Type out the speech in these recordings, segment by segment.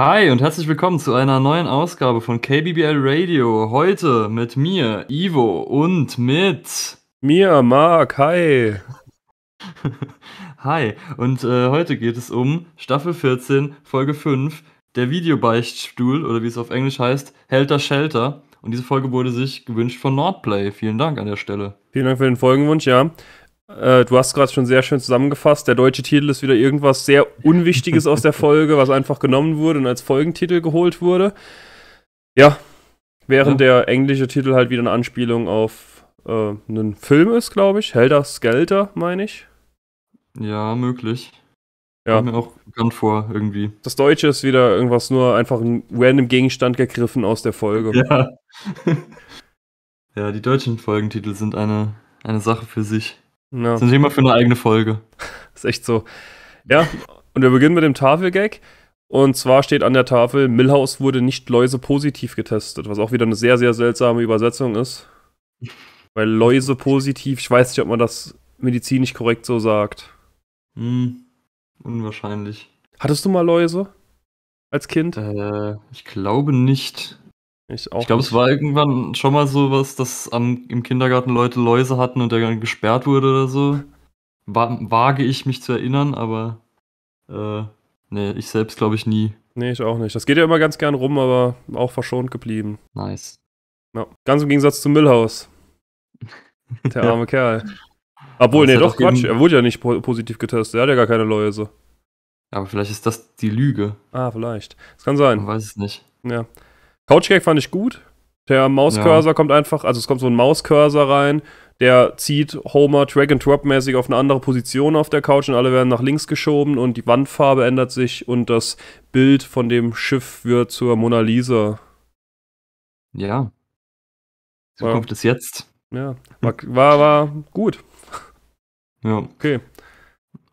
Hi und herzlich willkommen zu einer neuen Ausgabe von KBBL Radio. Heute mit mir, Ivo, und mit mir, Marc. Hi. hi. Und äh, heute geht es um Staffel 14, Folge 5, der Videobeichtstuhl oder wie es auf Englisch heißt, Helter Shelter. Und diese Folge wurde sich gewünscht von Nordplay. Vielen Dank an der Stelle. Vielen Dank für den Folgenwunsch, ja. Äh, du hast gerade schon sehr schön zusammengefasst. Der deutsche Titel ist wieder irgendwas sehr Unwichtiges aus der Folge, was einfach genommen wurde und als Folgentitel geholt wurde. Ja, während ja. der englische Titel halt wieder eine Anspielung auf äh, einen Film ist, glaube ich. Helder Skelter, meine ich. Ja, möglich. Ja. Kommt mir auch bekannt vor, irgendwie. Das Deutsche ist wieder irgendwas nur einfach ein random Gegenstand gegriffen aus der Folge. Ja. ja, die deutschen Folgentitel sind eine, eine Sache für sich. Ja. Das ist immer für eine eigene Folge. ist echt so. Ja, und wir beginnen mit dem Tafelgag. Und zwar steht an der Tafel, Millhaus wurde nicht Läuse positiv getestet, was auch wieder eine sehr, sehr seltsame Übersetzung ist. Weil Läuse positiv, ich weiß nicht, ob man das medizinisch korrekt so sagt. Hm, unwahrscheinlich. Hattest du mal Läuse? Als Kind? Äh, ich glaube nicht. Ich, ich glaube, es war irgendwann schon mal so was, dass am, im Kindergarten Leute Läuse hatten und der dann gesperrt wurde oder so. Wage ich mich zu erinnern, aber äh, nee, ich selbst glaube ich nie. Nee, ich auch nicht. Das geht ja immer ganz gern rum, aber auch verschont geblieben. Nice. Ja, ganz im Gegensatz zu Müllhaus. Der arme Kerl. Obwohl, das nee, doch Quatsch. Er wurde ja nicht po positiv getestet. Er hat ja gar keine Läuse. Aber vielleicht ist das die Lüge. Ah, vielleicht. Das kann sein. Man weiß es nicht. Ja. Couchgag fand ich gut. Der Mauscursor ja. kommt einfach, also es kommt so ein Mauscursor rein, der zieht Homer Drag and Drop mäßig auf eine andere Position auf der Couch und alle werden nach links geschoben und die Wandfarbe ändert sich und das Bild von dem Schiff wird zur Mona Lisa. Ja. Zukunft ja. ist jetzt. Ja, war, war, war gut. Ja. Okay.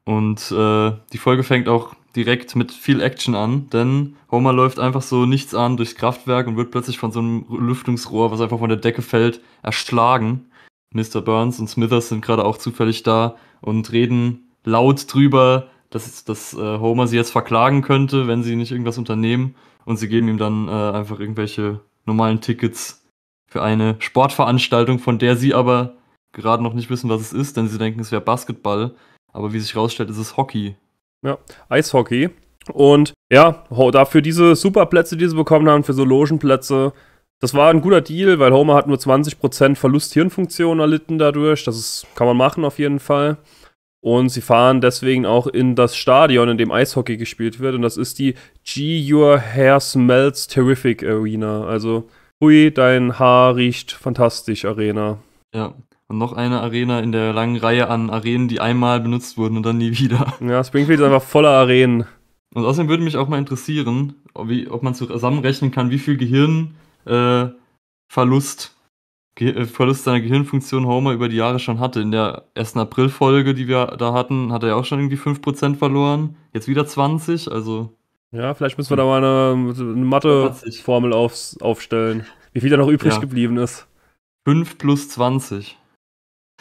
Und äh, die Folge fängt auch direkt mit viel Action an, denn Homer läuft einfach so nichts an durchs Kraftwerk und wird plötzlich von so einem Lüftungsrohr, was einfach von der Decke fällt, erschlagen. Mr. Burns und Smithers sind gerade auch zufällig da und reden laut drüber, dass, dass äh, Homer sie jetzt verklagen könnte, wenn sie nicht irgendwas unternehmen. Und sie geben ihm dann äh, einfach irgendwelche normalen Tickets für eine Sportveranstaltung, von der sie aber gerade noch nicht wissen, was es ist, denn sie denken, es wäre Basketball. Aber wie sich rausstellt, ist es Hockey, ja, Eishockey. Und ja, dafür diese Superplätze, die sie bekommen haben, für so Logenplätze, das war ein guter Deal, weil Homer hat nur 20% Verlust Hirnfunktion erlitten dadurch. Das ist, kann man machen auf jeden Fall. Und sie fahren deswegen auch in das Stadion, in dem Eishockey gespielt wird. Und das ist die G Your Hair Smells Terrific Arena. Also, hui, dein Haar riecht fantastisch Arena. Ja und noch eine Arena in der langen Reihe an Arenen, die einmal benutzt wurden und dann nie wieder. Ja, Springfield ist einfach voller Arenen. Und außerdem würde mich auch mal interessieren, ob, wie, ob man zusammenrechnen kann, wie viel Gehirnverlust, äh, Ge äh, Verlust seiner Gehirnfunktion Homer über die Jahre schon hatte. In der ersten April-Folge, die wir da hatten, hat er ja auch schon irgendwie 5% verloren. Jetzt wieder 20, also. Ja, vielleicht müssen wir da mal eine, eine Mathe-Formel aufstellen, wie viel da noch übrig ja. geblieben ist. 5 plus 20.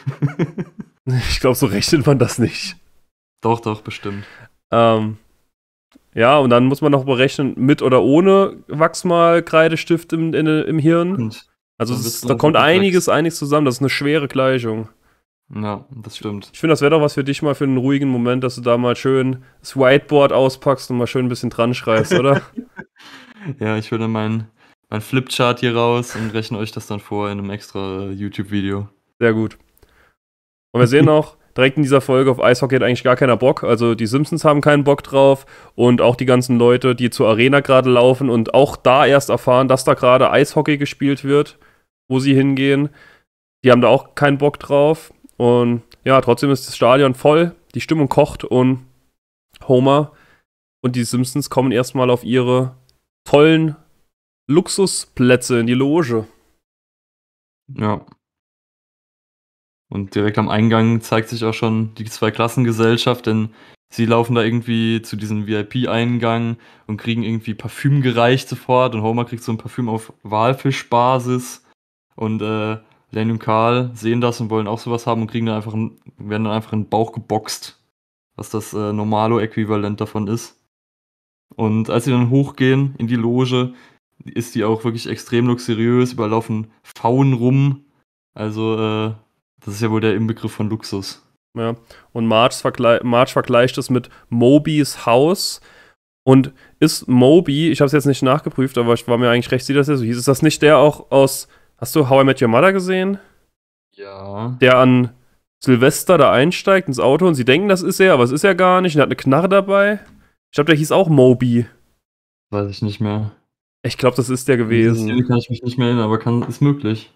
ich glaube, so rechnet man das nicht. Doch, doch, bestimmt. Ähm, ja, und dann muss man noch berechnen, mit oder ohne Wachsmalkreidestift im, in, im Hirn. Und also es, da kommt einiges, einiges zusammen. Das ist eine schwere Gleichung. Ja, das stimmt. Ich finde, das wäre doch was für dich mal für einen ruhigen Moment, dass du da mal schön das Whiteboard auspackst und mal schön ein bisschen dran schreibst, oder? ja, ich würde meinen mein Flipchart hier raus und rechne euch das dann vor in einem extra YouTube-Video. Sehr gut. Und wir sehen auch direkt in dieser Folge, auf Eishockey hat eigentlich gar keiner Bock. Also die Simpsons haben keinen Bock drauf und auch die ganzen Leute, die zur Arena gerade laufen und auch da erst erfahren, dass da gerade Eishockey gespielt wird, wo sie hingehen. Die haben da auch keinen Bock drauf. Und ja, trotzdem ist das Stadion voll, die Stimmung kocht und Homer und die Simpsons kommen erstmal auf ihre tollen Luxusplätze in die Loge. Ja. Und direkt am Eingang zeigt sich auch schon die Zwei-Klassengesellschaft, denn sie laufen da irgendwie zu diesem VIP-Eingang und kriegen irgendwie Parfüm gereicht sofort. Und Homer kriegt so ein Parfüm auf Walfischbasis. Und äh, Lenny und Karl sehen das und wollen auch sowas haben und kriegen dann einfach einen, werden dann einfach in den Bauch geboxt, was das äh, Normalo-Äquivalent davon ist. Und als sie dann hochgehen in die Loge, ist die auch wirklich extrem luxuriös, überlaufen Faunen rum. Also äh, das ist ja wohl der Inbegriff von Luxus. Ja. Und Marge, vergle Marge vergleicht es mit Mobys Haus. Und ist Moby, ich habe es jetzt nicht nachgeprüft, aber ich war mir eigentlich recht sicher, dass er so hieß. Ist das nicht der auch aus, hast du How I Met Your Mother gesehen? Ja. Der an Silvester da einsteigt ins Auto und sie denken, das ist er, aber es ist er gar nicht. Und er hat eine Knarre dabei. Ich glaube, der hieß auch Moby. Weiß ich nicht mehr. Ich glaube, das ist der gewesen. Den kann ich mich nicht mehr erinnern, aber kann, ist möglich.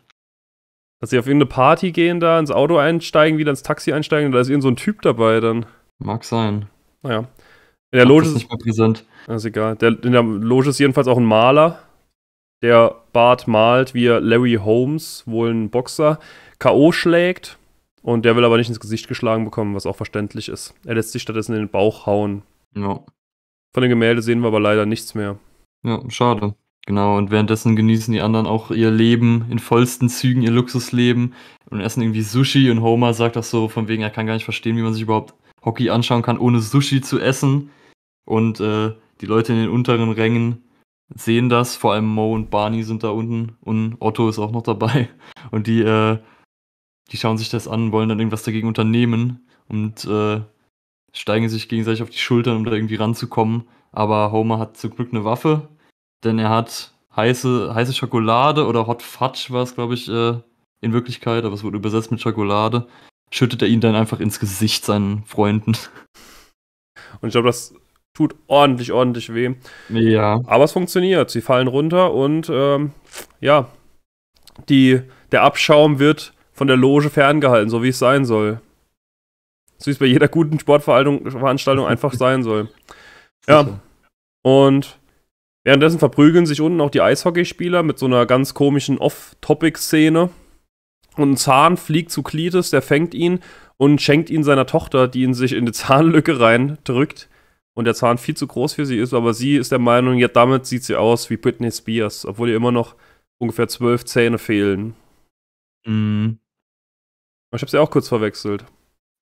Dass sie auf irgendeine Party gehen, da ins Auto einsteigen, wieder ins Taxi einsteigen, und da ist irgend so ein Typ dabei dann. Mag sein. Naja. In der Loge ist nicht mehr präsent. Das ist egal. Der, in der Loge ist jedenfalls auch ein Maler, der Bart malt, wie er Larry Holmes, wohl ein Boxer, K.O. schlägt. Und der will aber nicht ins Gesicht geschlagen bekommen, was auch verständlich ist. Er lässt sich stattdessen in den Bauch hauen. Ja. Von dem Gemälde sehen wir aber leider nichts mehr. Ja, schade. Genau, und währenddessen genießen die anderen auch ihr Leben in vollsten Zügen, ihr Luxusleben und essen irgendwie Sushi. Und Homer sagt auch so, von wegen, er kann gar nicht verstehen, wie man sich überhaupt Hockey anschauen kann, ohne Sushi zu essen. Und äh, die Leute in den unteren Rängen sehen das, vor allem Mo und Barney sind da unten und Otto ist auch noch dabei. Und die, äh, die schauen sich das an, wollen dann irgendwas dagegen unternehmen und äh, steigen sich gegenseitig auf die Schultern, um da irgendwie ranzukommen. Aber Homer hat zum Glück eine Waffe denn er hat heiße, heiße Schokolade oder Hot Fudge war es, glaube ich, äh, in Wirklichkeit, aber es wurde übersetzt mit Schokolade, schüttet er ihn dann einfach ins Gesicht seinen Freunden. Und ich glaube, das tut ordentlich, ordentlich weh. Ja. Aber es funktioniert. Sie fallen runter und ähm, ja, die, der Abschaum wird von der Loge ferngehalten, so wie es sein soll. So wie es bei jeder guten Sportveranstaltung einfach sein soll. Ja. Und Währenddessen verprügeln sich unten auch die Eishockeyspieler mit so einer ganz komischen Off-Topic-Szene. Und ein Zahn fliegt zu Cletus, der fängt ihn und schenkt ihn seiner Tochter, die ihn sich in die Zahnlücke reindrückt. Und der Zahn viel zu groß für sie ist, aber sie ist der Meinung, ja, damit sieht sie aus wie Britney Spears, obwohl ihr immer noch ungefähr zwölf Zähne fehlen. Mhm. Ich habe sie auch kurz verwechselt.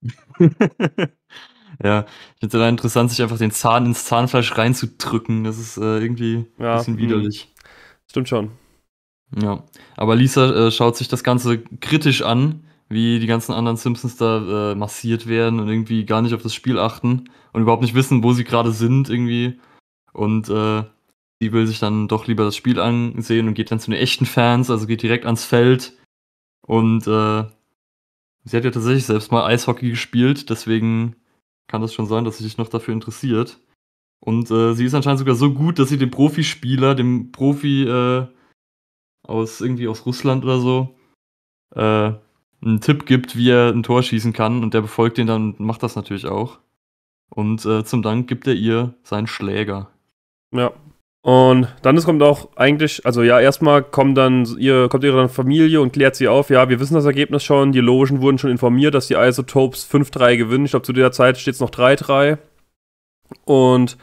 Ja, ich finde es dann interessant, sich einfach den Zahn ins Zahnfleisch reinzudrücken. Das ist äh, irgendwie ja, ein bisschen mh. Hm. widerlich. Stimmt schon. Ja, aber Lisa äh, schaut sich das Ganze kritisch an, wie die ganzen anderen Simpsons da äh, massiert werden und irgendwie gar nicht auf das Spiel achten und überhaupt nicht wissen, wo sie gerade sind irgendwie. Und äh, sie will sich dann doch lieber das Spiel ansehen und geht dann zu den echten Fans, also geht direkt ans Feld. Und äh, sie hat ja tatsächlich selbst mal Eishockey gespielt, deswegen kann das schon sein, dass sie sich noch dafür interessiert. Und äh, sie ist anscheinend sogar so gut, dass sie den Profispieler, dem Profi äh, aus irgendwie aus Russland oder so, äh, einen Tipp gibt, wie er ein Tor schießen kann. Und der befolgt ihn dann und macht das natürlich auch. Und äh, zum Dank gibt er ihr seinen Schläger. Ja, und dann kommt auch eigentlich, also ja, erstmal kommt dann ihre, kommt ihre Familie und klärt sie auf, ja, wir wissen das Ergebnis schon, die Logen wurden schon informiert, dass die Isotopes 5-3 gewinnen. Ich glaube, zu dieser Zeit steht es noch 3-3. Und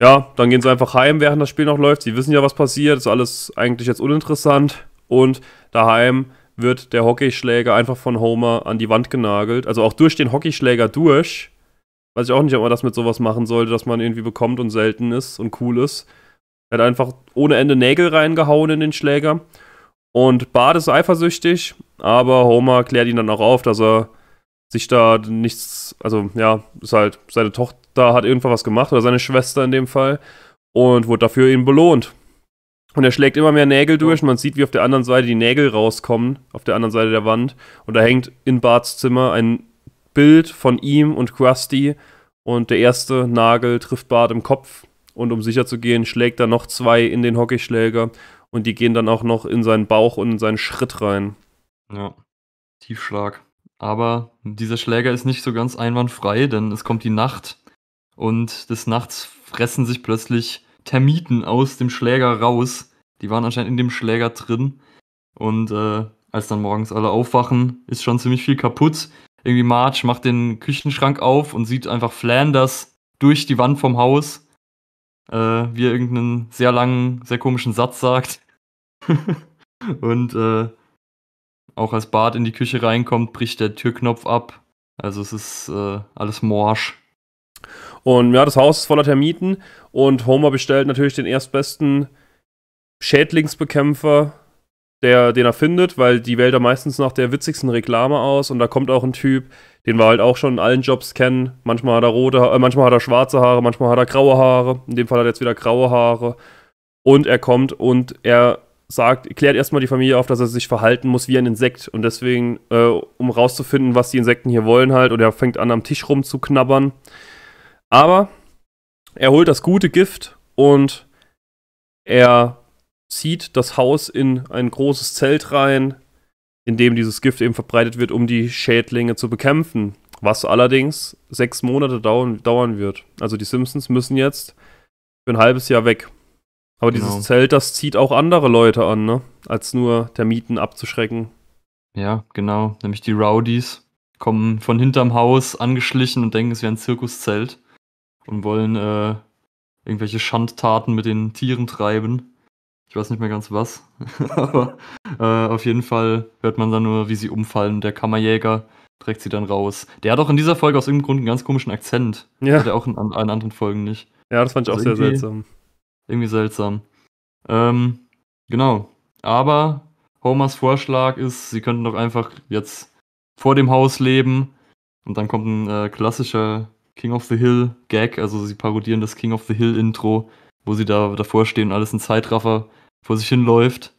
ja, dann gehen sie einfach heim, während das Spiel noch läuft. Sie wissen ja, was passiert, ist alles eigentlich jetzt uninteressant. Und daheim wird der Hockeyschläger einfach von Homer an die Wand genagelt. Also auch durch den Hockeyschläger durch. Weiß ich auch nicht, ob man das mit sowas machen sollte, dass man irgendwie bekommt und selten ist und cool ist. Er hat einfach ohne Ende Nägel reingehauen in den Schläger. Und Bart ist eifersüchtig, aber Homer klärt ihn dann auch auf, dass er sich da nichts, also ja, ist halt, seine Tochter hat irgendwas was gemacht oder seine Schwester in dem Fall und wurde dafür eben belohnt. Und er schlägt immer mehr Nägel durch. Man sieht, wie auf der anderen Seite die Nägel rauskommen, auf der anderen Seite der Wand. Und da hängt in Barts Zimmer ein Bild von ihm und Krusty. Und der erste Nagel trifft Bart im Kopf. Und um sicher zu gehen, schlägt er noch zwei in den Hockeyschläger und die gehen dann auch noch in seinen Bauch und in seinen Schritt rein. Ja, Tiefschlag. Aber dieser Schläger ist nicht so ganz einwandfrei, denn es kommt die Nacht und des Nachts fressen sich plötzlich Termiten aus dem Schläger raus. Die waren anscheinend in dem Schläger drin. Und äh, als dann morgens alle aufwachen, ist schon ziemlich viel kaputt. Irgendwie Marge macht den Küchenschrank auf und sieht einfach Flanders durch die Wand vom Haus äh, wie er irgendeinen sehr langen, sehr komischen Satz sagt. und äh, auch als Bart in die Küche reinkommt, bricht der Türknopf ab. Also es ist äh, alles morsch. Und ja, das Haus ist voller Termiten und Homer bestellt natürlich den erstbesten Schädlingsbekämpfer, der, den er findet, weil die wählt er meistens nach der witzigsten Reklame aus und da kommt auch ein Typ, den wir halt auch schon in allen Jobs kennen. Manchmal hat er rote, äh, manchmal hat er schwarze Haare, manchmal hat er graue Haare. In dem Fall hat er jetzt wieder graue Haare. Und er kommt und er sagt, klärt erstmal die Familie auf, dass er sich verhalten muss wie ein Insekt. Und deswegen, äh, um rauszufinden, was die Insekten hier wollen halt. Und er fängt an, am Tisch rumzuknabbern. Aber er holt das gute Gift und er zieht das Haus in ein großes Zelt rein in dem dieses Gift eben verbreitet wird, um die Schädlinge zu bekämpfen. Was allerdings sechs Monate dauern, dauern wird. Also die Simpsons müssen jetzt für ein halbes Jahr weg. Aber genau. dieses Zelt, das zieht auch andere Leute an, ne? Als nur Termiten abzuschrecken. Ja, genau. Nämlich die Rowdies kommen von hinterm Haus angeschlichen und denken, es wäre ein Zirkuszelt und wollen äh, irgendwelche Schandtaten mit den Tieren treiben. Ich weiß nicht mehr ganz was. Aber äh, auf jeden Fall hört man dann nur, wie sie umfallen. Der Kammerjäger trägt sie dann raus. Der hat auch in dieser Folge aus irgendeinem Grund einen ganz komischen Akzent. Ja. Hat er auch in, allen anderen Folgen nicht. Ja, das fand ich also auch sehr seltsam. Irgendwie seltsam. Ähm, genau. Aber Homers Vorschlag ist, sie könnten doch einfach jetzt vor dem Haus leben. Und dann kommt ein äh, klassischer King of the Hill Gag. Also sie parodieren das King of the Hill Intro, wo sie da davor stehen, alles in Zeitraffer vor sich hinläuft.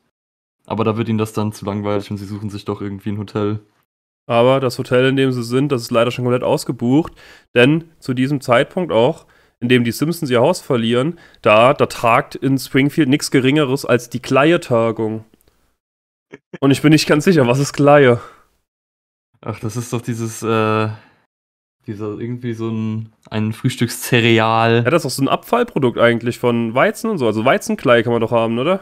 Aber da wird ihnen das dann zu langweilig und sie suchen sich doch irgendwie ein Hotel. Aber das Hotel, in dem sie sind, das ist leider schon komplett ausgebucht, denn zu diesem Zeitpunkt auch, in dem die Simpsons ihr Haus verlieren, da, da tagt in Springfield nichts Geringeres als die Kleie-Tagung. Und ich bin nicht ganz sicher, was ist Kleie? Ach, das ist doch dieses, äh, dieser irgendwie so ein, ein Frühstückscereal. Ja, das ist doch so ein Abfallprodukt eigentlich von Weizen und so. Also Weizenkleie kann man doch haben, oder?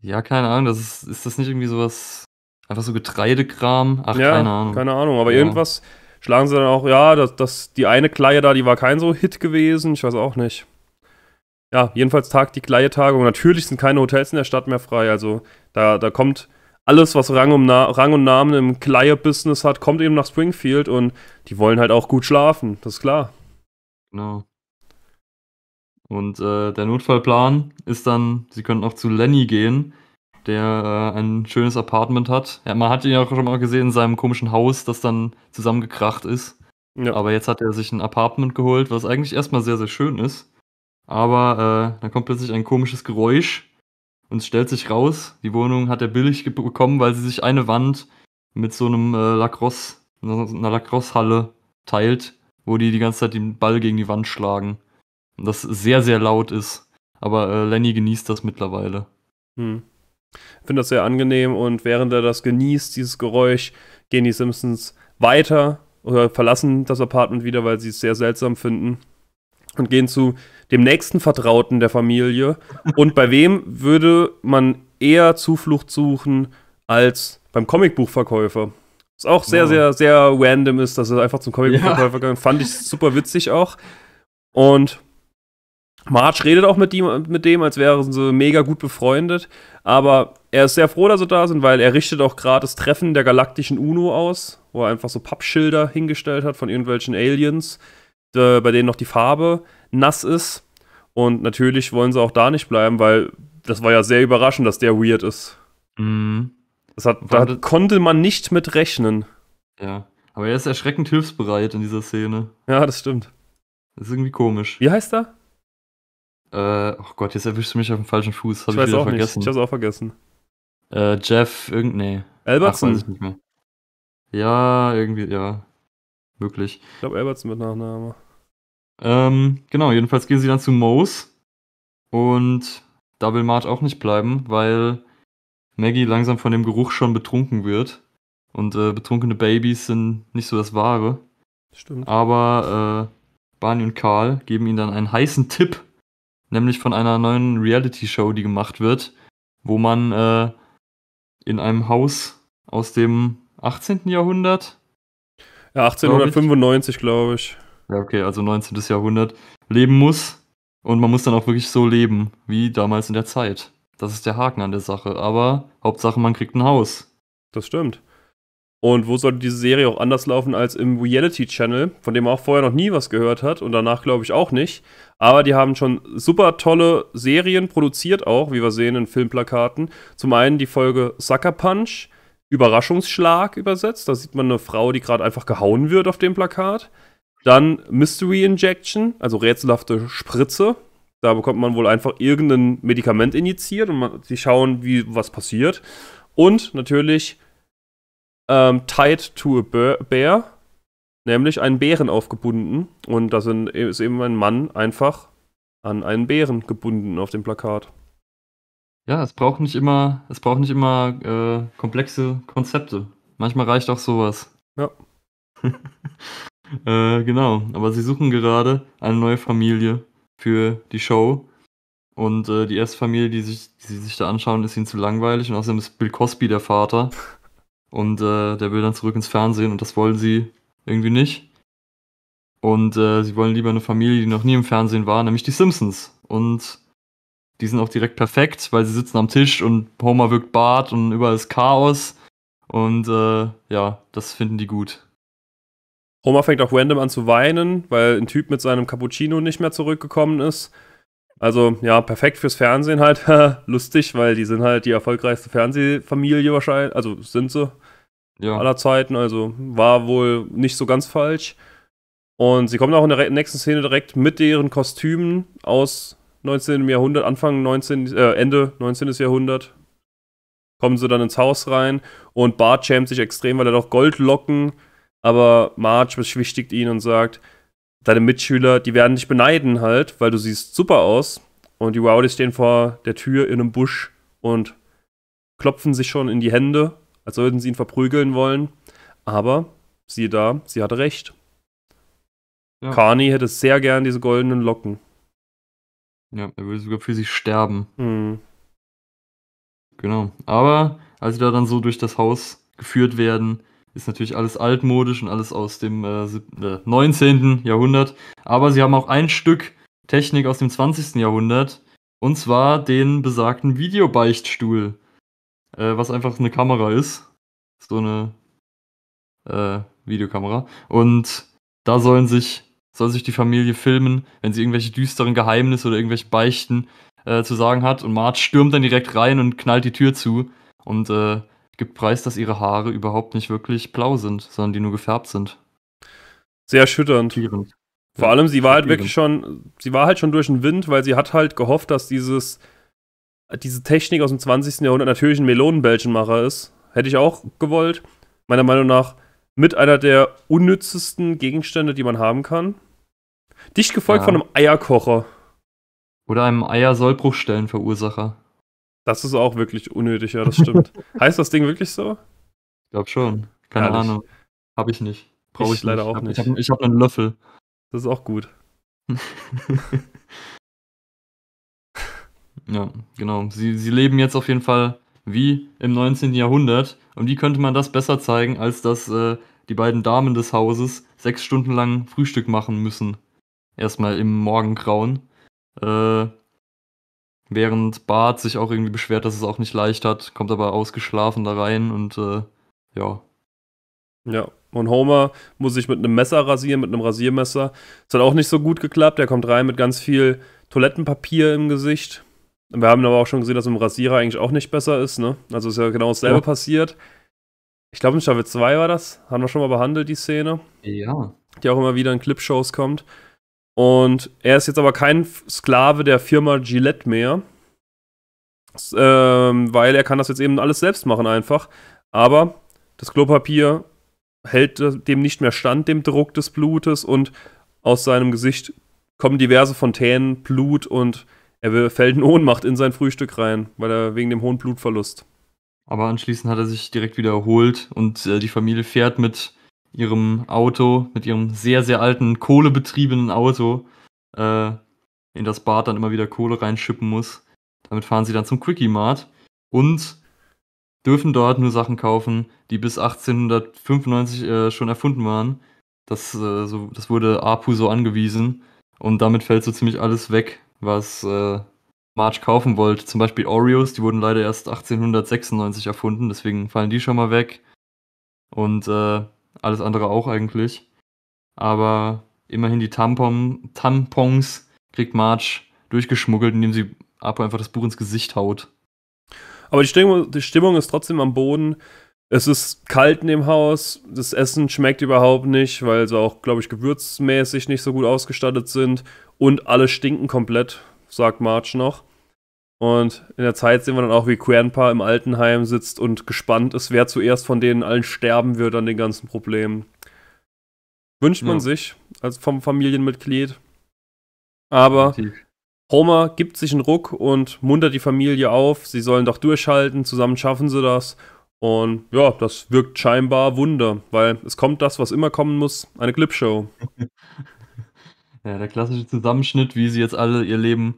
Ja, keine Ahnung, das ist, ist das nicht irgendwie sowas, einfach so Getreidekram? Ach, ja, keine Ahnung. Keine Ahnung, aber ja. irgendwas schlagen sie dann auch, ja, das, das, die eine Kleie da, die war kein so Hit gewesen, ich weiß auch nicht. Ja, jedenfalls tagt die Kleie-Tagung. Natürlich sind keine Hotels in der Stadt mehr frei, also da, da kommt alles, was Rang, um Rang und Namen im Kleie-Business hat, kommt eben nach Springfield und die wollen halt auch gut schlafen, das ist klar. Genau. Und äh, der Notfallplan ist dann, sie könnten auch zu Lenny gehen, der äh, ein schönes Apartment hat. Ja, man hat ihn ja auch schon mal gesehen in seinem komischen Haus, das dann zusammengekracht ist. Ja. Aber jetzt hat er sich ein Apartment geholt, was eigentlich erstmal sehr, sehr schön ist. Aber äh, dann kommt plötzlich ein komisches Geräusch und es stellt sich raus, die Wohnung hat er billig bekommen, weil sie sich eine Wand mit so einem äh, Lacrosse, einer Lacrosse-Halle teilt, wo die die ganze Zeit den Ball gegen die Wand schlagen das sehr, sehr laut ist. Aber äh, Lenny genießt das mittlerweile. Hm. Ich finde das sehr angenehm und während er das genießt, dieses Geräusch, gehen die Simpsons weiter oder verlassen das Apartment wieder, weil sie es sehr seltsam finden und gehen zu dem nächsten Vertrauten der Familie. Und bei wem würde man eher Zuflucht suchen als beim Comicbuchverkäufer? Was auch sehr, wow. sehr, sehr random ist, dass er einfach zum Comicbuchverkäufer ja. ging. Fand ich super witzig auch. Und Marge redet auch mit, ihm, mit dem, als wären sie mega gut befreundet. Aber er ist sehr froh, dass sie da sind, weil er richtet auch gerade das Treffen der galaktischen UNO aus, wo er einfach so Pappschilder hingestellt hat von irgendwelchen Aliens, äh, bei denen noch die Farbe nass ist. Und natürlich wollen sie auch da nicht bleiben, weil das war ja sehr überraschend, dass der weird ist. Mhm. Das hat, da das konnte man nicht mit rechnen. Ja, aber er ist erschreckend hilfsbereit in dieser Szene. Ja, das stimmt. Das ist irgendwie komisch. Wie heißt er? Äh, oh Gott, jetzt erwischst du mich auf dem falschen Fuß. Hab ich, ich weiß auch vergessen. nicht. Ich hab's auch vergessen. Äh, Jeff, irgendwie. nee. Albertson? Ach, weiß ich nicht mehr. Ja, irgendwie, ja. Möglich. Ich glaube, Albertson mit Nachname. Ähm, genau, jedenfalls gehen sie dann zu Moes. Und da will Mart auch nicht bleiben, weil Maggie langsam von dem Geruch schon betrunken wird. Und äh, betrunkene Babys sind nicht so das Wahre. Stimmt. Aber äh, Barney und Karl geben ihnen dann einen heißen Tipp nämlich von einer neuen Reality-Show, die gemacht wird, wo man äh, in einem Haus aus dem 18. Jahrhundert. Ja, 1895, glaube ich. Glaub ich. Ja, okay, also 19. Jahrhundert leben muss. Und man muss dann auch wirklich so leben, wie damals in der Zeit. Das ist der Haken an der Sache. Aber Hauptsache, man kriegt ein Haus. Das stimmt. Und wo sollte diese Serie auch anders laufen als im Reality Channel, von dem man auch vorher noch nie was gehört hat und danach glaube ich auch nicht. Aber die haben schon super tolle Serien produziert, auch, wie wir sehen in Filmplakaten. Zum einen die Folge Sucker Punch, Überraschungsschlag übersetzt. Da sieht man eine Frau, die gerade einfach gehauen wird auf dem Plakat. Dann Mystery Injection, also rätselhafte Spritze. Da bekommt man wohl einfach irgendein Medikament injiziert und man, sie schauen, wie was passiert. Und natürlich ähm, Tied to a Bear, nämlich einen Bären aufgebunden. Und da sind, ist eben ein Mann einfach an einen Bären gebunden auf dem Plakat. Ja, es braucht nicht immer, es braucht nicht immer äh, komplexe Konzepte. Manchmal reicht auch sowas. Ja. äh, genau, aber sie suchen gerade eine neue Familie für die Show. Und äh, die erste Familie, die, sich, die sie sich da anschauen, ist ihnen zu langweilig. Und außerdem ist Bill Cosby der Vater. Und äh, der will dann zurück ins Fernsehen und das wollen sie irgendwie nicht. Und äh, sie wollen lieber eine Familie, die noch nie im Fernsehen war, nämlich die Simpsons. Und die sind auch direkt perfekt, weil sie sitzen am Tisch und Homer wirkt Bart und überall ist Chaos. Und äh, ja, das finden die gut. Homer fängt auch random an zu weinen, weil ein Typ mit seinem Cappuccino nicht mehr zurückgekommen ist. Also ja, perfekt fürs Fernsehen halt. Lustig, weil die sind halt die erfolgreichste Fernsehfamilie wahrscheinlich. Also sind sie ja. aller Zeiten. Also war wohl nicht so ganz falsch. Und sie kommen auch in der nächsten Szene direkt mit ihren Kostümen aus 19. Jahrhundert, Anfang 19, äh, Ende 19. Jahrhundert. Kommen sie dann ins Haus rein und Bart schämt sich extrem, weil er doch Goldlocken, aber Marge beschwichtigt ihn und sagt, deine Mitschüler, die werden dich beneiden halt, weil du siehst super aus. Und die Rowdies stehen vor der Tür in einem Busch und klopfen sich schon in die Hände als würden sie ihn verprügeln wollen. Aber siehe da, sie hatte recht. Ja. Carney hätte sehr gern diese goldenen Locken. Ja, er würde sogar für sie sterben. Mhm. Genau. Aber als sie da dann so durch das Haus geführt werden, ist natürlich alles altmodisch und alles aus dem äh, 19. Äh, Jahrhundert. Aber sie haben auch ein Stück Technik aus dem 20. Jahrhundert. Und zwar den besagten Videobeichtstuhl. Äh, was einfach eine Kamera ist so eine äh, Videokamera. Und da sollen sich, soll sich die Familie filmen, wenn sie irgendwelche düsteren Geheimnisse oder irgendwelche Beichten äh, zu sagen hat. Und Marge stürmt dann direkt rein und knallt die Tür zu und äh, gibt preis, dass ihre Haare überhaupt nicht wirklich blau sind, sondern die nur gefärbt sind. Sehr erschütternd. Tierend. Vor allem, sie war halt wirklich schon, sie war halt schon durch den Wind, weil sie hat halt gehofft, dass dieses, diese Technik aus dem 20. Jahrhundert natürlich ein Melonenbällchenmacher ist. Hätte ich auch gewollt. Meiner Meinung nach mit einer der unnützesten Gegenstände, die man haben kann. Dicht gefolgt ja. von einem Eierkocher. Oder einem Eiersollbruchstellenverursacher. Das ist auch wirklich unnötig, ja, das stimmt. heißt das Ding wirklich so? Ich glaube schon. Keine Ehrlich. Ahnung. Habe ich nicht. Brauche ich, ich, leider nicht. auch nicht. Ich habe hab einen Löffel. Das ist auch gut. ja, genau. Sie, sie leben jetzt auf jeden Fall wie im 19. Jahrhundert. Und wie könnte man das besser zeigen, als dass äh, die beiden Damen des Hauses sechs Stunden lang Frühstück machen müssen? Erstmal im Morgengrauen. Äh, während Bart sich auch irgendwie beschwert, dass es auch nicht leicht hat, kommt aber ausgeschlafen da rein und äh, ja. Ja, und Homer muss sich mit einem Messer rasieren, mit einem Rasiermesser. Das hat auch nicht so gut geklappt. Er kommt rein mit ganz viel Toilettenpapier im Gesicht wir haben aber auch schon gesehen, dass im Rasierer eigentlich auch nicht besser ist, ne? Also ist ja genau dasselbe ja. passiert. Ich glaube, in Staffel 2 war das. Haben wir schon mal behandelt, die Szene. Ja. Die auch immer wieder in Clipshows kommt. Und er ist jetzt aber kein Sklave der Firma Gillette mehr. Ähm, weil er kann das jetzt eben alles selbst machen einfach. Aber das Klopapier hält äh, dem nicht mehr stand, dem Druck des Blutes. Und aus seinem Gesicht kommen diverse Fontänen, Blut und er fällt in Ohnmacht in sein Frühstück rein, weil er wegen dem hohen Blutverlust. Aber anschließend hat er sich direkt wieder erholt und äh, die Familie fährt mit ihrem Auto, mit ihrem sehr, sehr alten, kohlebetriebenen Auto, äh, in das Bad dann immer wieder Kohle reinschippen muss. Damit fahren sie dann zum Quickie Mart und dürfen dort nur Sachen kaufen, die bis 1895 äh, schon erfunden waren. Das, äh, so, das wurde Apu so angewiesen und damit fällt so ziemlich alles weg, was äh, March kaufen wollte. Zum Beispiel Oreos, die wurden leider erst 1896 erfunden, deswegen fallen die schon mal weg. Und äh, alles andere auch eigentlich. Aber immerhin die Tampon Tampons kriegt March durchgeschmuggelt, indem sie Apo einfach das Buch ins Gesicht haut. Aber die Stimmung, die Stimmung ist trotzdem am Boden. Es ist kalt in dem Haus, das Essen schmeckt überhaupt nicht, weil sie auch, glaube ich, gewürzmäßig nicht so gut ausgestattet sind und alle stinken komplett, sagt March noch. Und in der Zeit sehen wir dann auch, wie Quenpa im Altenheim sitzt und gespannt ist, wer zuerst von denen allen sterben wird an den ganzen Problemen. Wünscht man ja. sich als vom Familienmitglied. Aber Homer gibt sich einen Ruck und muntert die Familie auf. Sie sollen doch durchhalten, zusammen schaffen sie das. Und ja, das wirkt scheinbar Wunder, weil es kommt das, was immer kommen muss, eine Clipshow. Ja, der klassische Zusammenschnitt, wie sie jetzt alle ihr Leben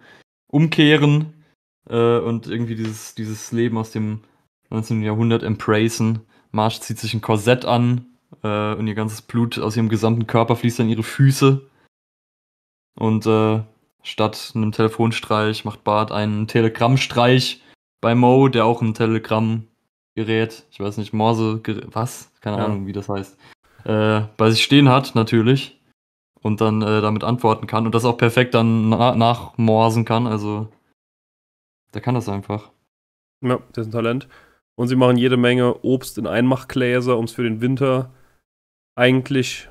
umkehren äh, und irgendwie dieses, dieses Leben aus dem 19. Jahrhundert embracen. Marsch zieht sich ein Korsett an äh, und ihr ganzes Blut aus ihrem gesamten Körper fließt an ihre Füße. Und äh, statt einem Telefonstreich macht Bart einen Telegrammstreich bei Mo, der auch ein Telegrammgerät, ich weiß nicht, Morse, was? Keine ja. Ahnung, wie das heißt, äh, bei sich stehen hat, natürlich und dann äh, damit antworten kann und das auch perfekt dann na nachmorsen kann. Also, der kann das einfach. Ja, der ist ein Talent. Und sie machen jede Menge Obst in Einmachgläser, um es für den Winter eigentlich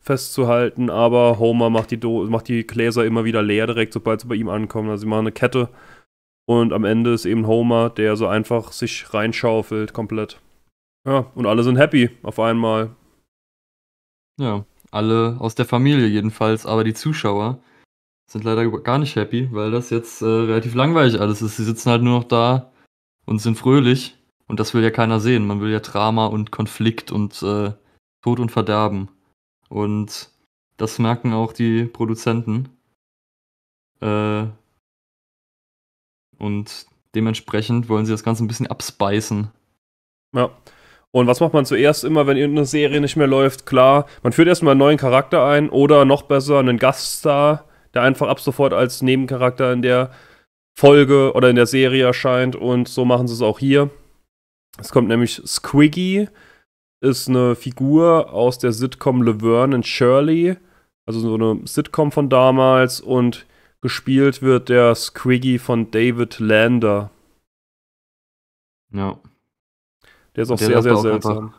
festzuhalten. Aber Homer macht die, Do macht die Gläser immer wieder leer, direkt sobald sie bei ihm ankommen. Also sie machen eine Kette und am Ende ist eben Homer, der so einfach sich reinschaufelt komplett. Ja, und alle sind happy auf einmal. Ja. Alle aus der Familie jedenfalls, aber die Zuschauer sind leider gar nicht happy, weil das jetzt äh, relativ langweilig alles ist. Sie sitzen halt nur noch da und sind fröhlich. Und das will ja keiner sehen. Man will ja Drama und Konflikt und äh, Tod und Verderben. Und das merken auch die Produzenten. Äh, und dementsprechend wollen sie das Ganze ein bisschen abspeisen. Ja, und was macht man zuerst immer, wenn irgendeine Serie nicht mehr läuft? Klar, man führt erstmal einen neuen Charakter ein oder noch besser einen Gaststar, der einfach ab sofort als Nebencharakter in der Folge oder in der Serie erscheint. Und so machen sie es auch hier. Es kommt nämlich Squiggy, ist eine Figur aus der Sitcom Laverne and Shirley, also so eine Sitcom von damals. Und gespielt wird der Squiggy von David Lander. Ja, der ist auch der sehr, sehr auch seltsam. Einfach,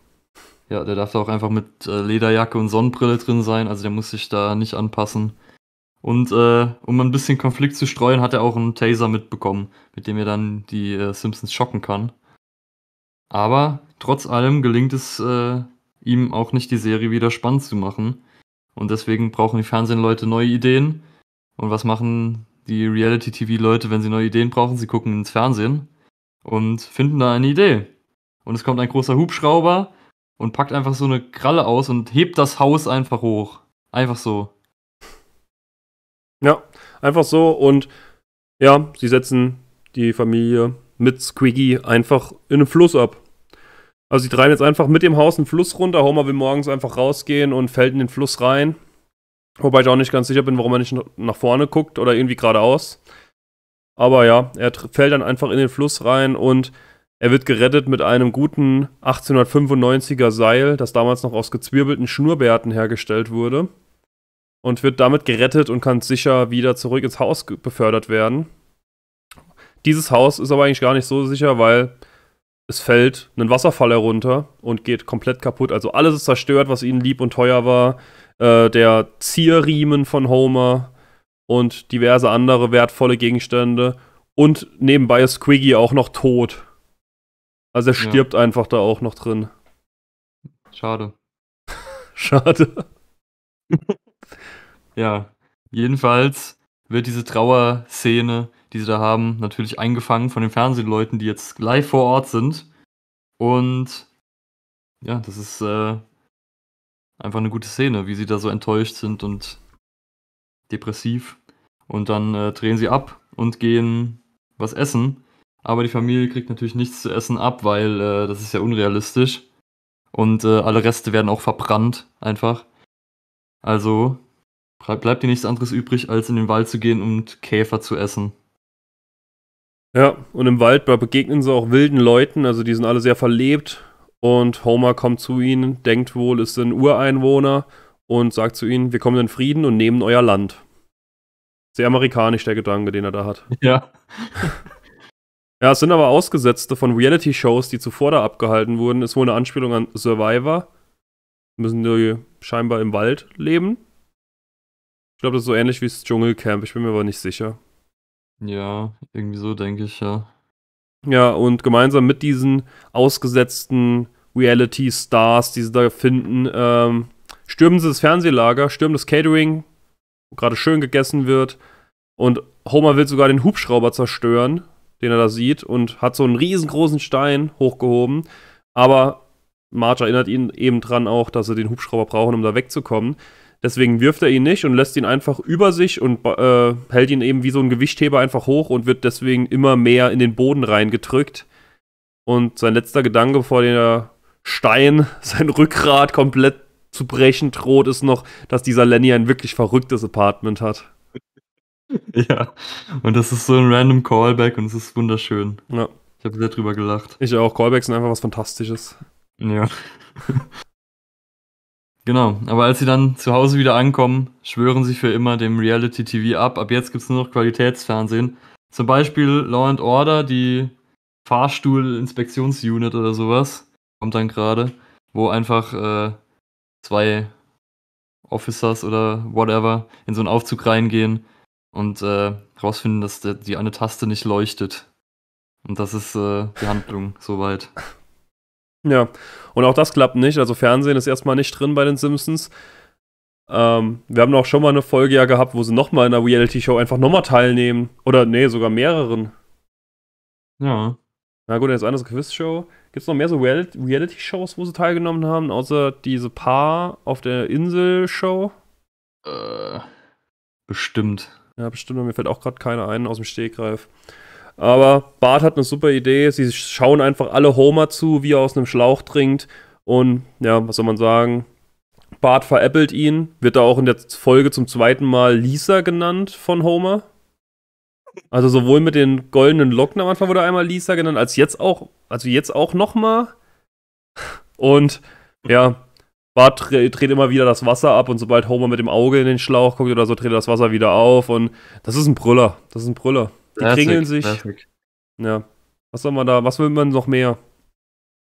ja, der darf da auch einfach mit äh, Lederjacke und Sonnenbrille drin sein, also der muss sich da nicht anpassen. Und äh, um ein bisschen Konflikt zu streuen, hat er auch einen Taser mitbekommen, mit dem er dann die äh, Simpsons schocken kann. Aber trotz allem gelingt es äh, ihm auch nicht, die Serie wieder spannend zu machen. Und deswegen brauchen die Fernsehleute neue Ideen. Und was machen die Reality-TV-Leute, wenn sie neue Ideen brauchen? Sie gucken ins Fernsehen und finden da eine Idee und es kommt ein großer Hubschrauber und packt einfach so eine Kralle aus und hebt das Haus einfach hoch. Einfach so. Ja, einfach so und ja, sie setzen die Familie mit Squiggy einfach in den Fluss ab. Also sie treiben jetzt einfach mit dem Haus einen Fluss runter. Homer will morgens einfach rausgehen und fällt in den Fluss rein. Wobei ich auch nicht ganz sicher bin, warum er nicht nach vorne guckt oder irgendwie geradeaus. Aber ja, er fällt dann einfach in den Fluss rein und er wird gerettet mit einem guten 1895er Seil, das damals noch aus gezwirbelten Schnurrbärten hergestellt wurde. Und wird damit gerettet und kann sicher wieder zurück ins Haus befördert werden. Dieses Haus ist aber eigentlich gar nicht so sicher, weil es fällt ein Wasserfall herunter und geht komplett kaputt. Also alles ist zerstört, was ihnen lieb und teuer war. Äh, der Zierriemen von Homer und diverse andere wertvolle Gegenstände. Und nebenbei ist Squiggy auch noch tot. Also er stirbt ja. einfach da auch noch drin. Schade. Schade. ja, jedenfalls wird diese Trauerszene, die sie da haben, natürlich eingefangen von den Fernsehleuten, die jetzt live vor Ort sind. Und ja, das ist äh, einfach eine gute Szene, wie sie da so enttäuscht sind und depressiv. Und dann äh, drehen sie ab und gehen was essen aber die Familie kriegt natürlich nichts zu essen ab, weil äh, das ist ja unrealistisch. Und äh, alle Reste werden auch verbrannt, einfach. Also bleibt dir nichts anderes übrig, als in den Wald zu gehen und Käfer zu essen. Ja, und im Wald begegnen sie auch wilden Leuten, also die sind alle sehr verlebt. Und Homer kommt zu ihnen, denkt wohl, es sind Ureinwohner und sagt zu ihnen, wir kommen in Frieden und nehmen euer Land. Sehr amerikanisch der Gedanke, den er da hat. Ja. Ja, es sind aber Ausgesetzte von Reality-Shows, die zuvor da abgehalten wurden. Ist wohl eine Anspielung an Survivor. Müssen die scheinbar im Wald leben. Ich glaube, das ist so ähnlich wie das Dschungelcamp. Ich bin mir aber nicht sicher. Ja, irgendwie so denke ich, ja. Ja, und gemeinsam mit diesen ausgesetzten Reality-Stars, die sie da finden, ähm, stürmen sie das Fernsehlager, stürmen das Catering, wo gerade schön gegessen wird. Und Homer will sogar den Hubschrauber zerstören, den er da sieht und hat so einen riesengroßen Stein hochgehoben. Aber Marge erinnert ihn eben dran auch, dass sie den Hubschrauber brauchen, um da wegzukommen. Deswegen wirft er ihn nicht und lässt ihn einfach über sich und äh, hält ihn eben wie so ein Gewichtheber einfach hoch und wird deswegen immer mehr in den Boden reingedrückt. Und sein letzter Gedanke, bevor der Stein sein Rückgrat komplett zu brechen droht, ist noch, dass dieser Lenny ein wirklich verrücktes Apartment hat. Ja, und das ist so ein random Callback und es ist wunderschön. Ja. Ich habe sehr drüber gelacht. Ich auch. Callbacks sind einfach was Fantastisches. Ja. genau, aber als sie dann zu Hause wieder ankommen, schwören sie für immer dem Reality TV ab. Ab jetzt gibt es nur noch Qualitätsfernsehen. Zum Beispiel Law and Order, die Fahrstuhl-Inspektionsunit oder sowas, kommt dann gerade, wo einfach äh, zwei Officers oder whatever in so einen Aufzug reingehen und äh, rausfinden, dass der, die eine Taste nicht leuchtet. Und das ist äh, die Handlung soweit. Ja, und auch das klappt nicht. Also Fernsehen ist erstmal nicht drin bei den Simpsons. Ähm, wir haben auch schon mal eine Folge ja gehabt, wo sie nochmal in einer Reality-Show einfach nochmal teilnehmen. Oder nee, sogar mehreren. Ja. Na gut, jetzt eine Quiz-Show. Gibt es noch mehr so Reality-Shows, wo sie teilgenommen haben, außer diese Paar auf der Insel-Show? Äh, bestimmt. Ja, bestimmt, mir fällt auch gerade keiner ein aus dem Stegreif. Aber Bart hat eine super Idee. Sie schauen einfach alle Homer zu, wie er aus einem Schlauch trinkt. Und ja, was soll man sagen? Bart veräppelt ihn. Wird da auch in der Folge zum zweiten Mal Lisa genannt von Homer. Also sowohl mit den goldenen Locken am Anfang wurde einmal Lisa genannt, als jetzt auch, also jetzt auch nochmal. Und ja, Bart dreht immer wieder das Wasser ab und sobald Homer mit dem Auge in den Schlauch guckt oder so, dreht er das Wasser wieder auf und das ist ein Brüller. Das ist ein Brüller. Die Klassik, kringeln sich. Klassik. Ja. Was soll man da? Was will man noch mehr?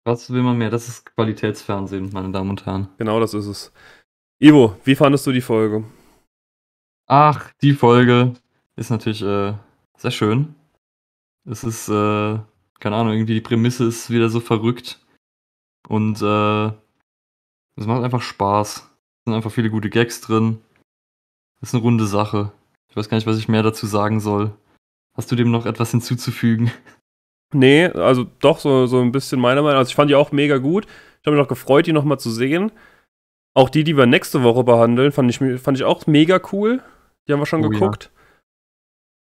Was will man mehr? Das ist Qualitätsfernsehen, meine Damen und Herren. Genau, das ist es. Ivo, wie fandest du die Folge? Ach, die Folge ist natürlich äh, sehr schön. Es ist, äh, keine Ahnung, irgendwie die Prämisse ist wieder so verrückt. Und äh, es macht einfach Spaß. Es sind einfach viele gute Gags drin. Das ist eine runde Sache. Ich weiß gar nicht, was ich mehr dazu sagen soll. Hast du dem noch etwas hinzuzufügen? Nee, also doch, so, so ein bisschen meiner Meinung Also ich fand die auch mega gut. Ich habe mich auch gefreut, die nochmal zu sehen. Auch die, die wir nächste Woche behandeln, fand ich, fand ich auch mega cool. Die haben wir schon oh, geguckt. Ja.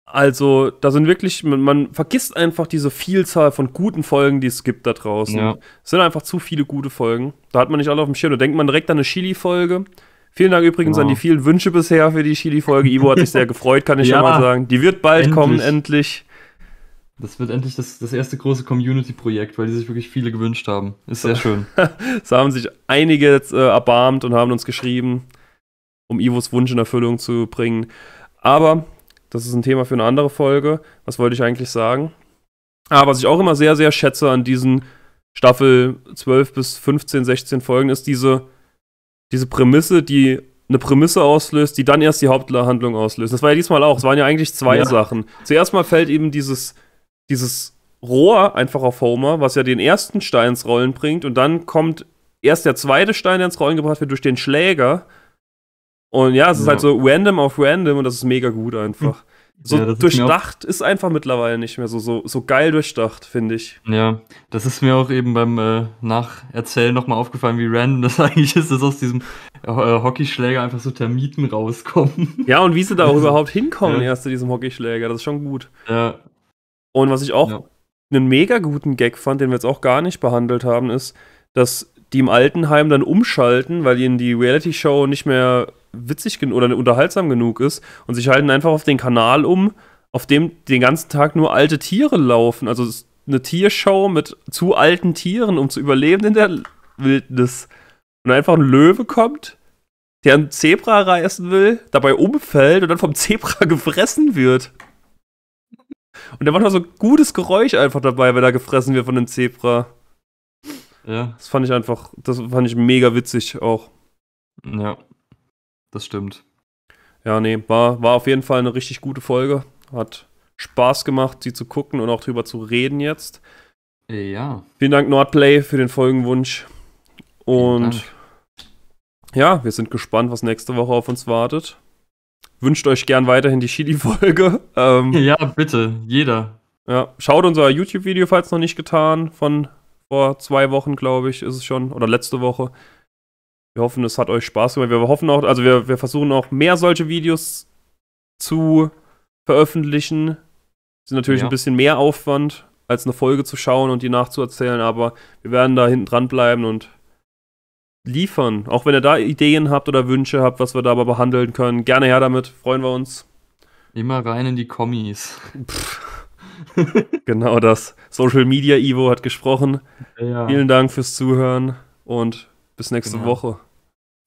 Also, da sind wirklich, man, man, vergisst einfach diese Vielzahl von guten Folgen, die es gibt da draußen. Ja. Es sind einfach zu viele gute Folgen. Da hat man nicht alle auf dem Schirm. Da denkt man direkt an eine Chili-Folge. Vielen Dank übrigens genau. an die vielen Wünsche bisher für die Chili-Folge. Ivo hat sich sehr gefreut, kann ich ja, schon mal sagen. Die wird bald endlich. kommen, endlich. Das wird endlich das, das erste große Community-Projekt, weil die sich wirklich viele gewünscht haben. Ist sehr schön. es haben sich einige jetzt, äh, erbarmt und haben uns geschrieben, um Ivos Wunsch in Erfüllung zu bringen. Aber das ist ein Thema für eine andere Folge. Was wollte ich eigentlich sagen? Ah, was ich auch immer sehr, sehr schätze an diesen Staffel 12 bis 15, 16 Folgen ist diese, diese Prämisse, die eine Prämisse auslöst, die dann erst die Haupthandlung auslöst. Das war ja diesmal auch. Es waren ja eigentlich zwei ja. Sachen. Zuerst mal fällt eben dieses, dieses Rohr einfach auf Homer, was ja den ersten Stein ins Rollen bringt. Und dann kommt erst der zweite Stein, der ins Rollen gebracht wird, durch den Schläger. Und ja, es ist halt ja. halt so random auf random und das ist mega gut einfach. So ja, durchdacht ist, ist, einfach mittlerweile nicht mehr so, so, so geil durchdacht, finde ich. Ja, das ist mir auch eben beim äh, Nacherzählen nochmal aufgefallen, wie random das eigentlich ist, dass aus diesem äh, äh, Hockeyschläger einfach so Termiten rauskommen. Ja, und wie sie da auch also, überhaupt hinkommen, ja. erst zu diesem Hockeyschläger, das ist schon gut. Ja. Und was ich auch ja. einen mega guten Gag fand, den wir jetzt auch gar nicht behandelt haben, ist, dass die im Altenheim dann umschalten, weil ihnen die Reality-Show nicht mehr witzig oder unterhaltsam genug ist und sie schalten einfach auf den Kanal um, auf dem den ganzen Tag nur alte Tiere laufen. Also eine Tiershow mit zu alten Tieren, um zu überleben in der Wildnis. Und einfach ein Löwe kommt, der einen Zebra reißen will, dabei umfällt und dann vom Zebra gefressen wird. Und der macht noch so ein gutes Geräusch einfach dabei, wenn er gefressen wird von einem Zebra. Ja. Das fand ich einfach, das fand ich mega witzig auch. Ja, das stimmt. Ja, nee, war, war auf jeden Fall eine richtig gute Folge. Hat Spaß gemacht, sie zu gucken und auch drüber zu reden jetzt. Ja. Vielen Dank, Nordplay, für den Folgenwunsch. Und ja, wir sind gespannt, was nächste Woche auf uns wartet. Wünscht euch gern weiterhin die Chili-Folge. Ähm, ja, bitte, jeder. Ja, schaut unser YouTube-Video, falls noch nicht getan, von vor zwei Wochen, glaube ich, ist es schon. Oder letzte Woche. Wir hoffen, es hat euch Spaß gemacht. Wir hoffen auch, also wir, wir versuchen auch mehr solche Videos zu veröffentlichen. Das ist natürlich ja. ein bisschen mehr Aufwand, als eine Folge zu schauen und die nachzuerzählen, aber wir werden da hinten dran bleiben und liefern. Auch wenn ihr da Ideen habt oder Wünsche habt, was wir dabei behandeln können, gerne her damit. Freuen wir uns. Immer rein in die Kommis. Pff. genau das. Social Media Ivo hat gesprochen. Ja. Vielen Dank fürs Zuhören und bis nächste genau. Woche.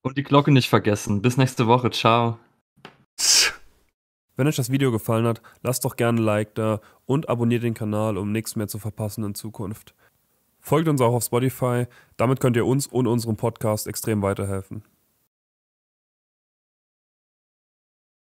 Und die Glocke nicht vergessen. Bis nächste Woche. Ciao. Wenn euch das Video gefallen hat, lasst doch gerne ein Like da und abonniert den Kanal, um nichts mehr zu verpassen in Zukunft. Folgt uns auch auf Spotify, damit könnt ihr uns und unserem Podcast extrem weiterhelfen.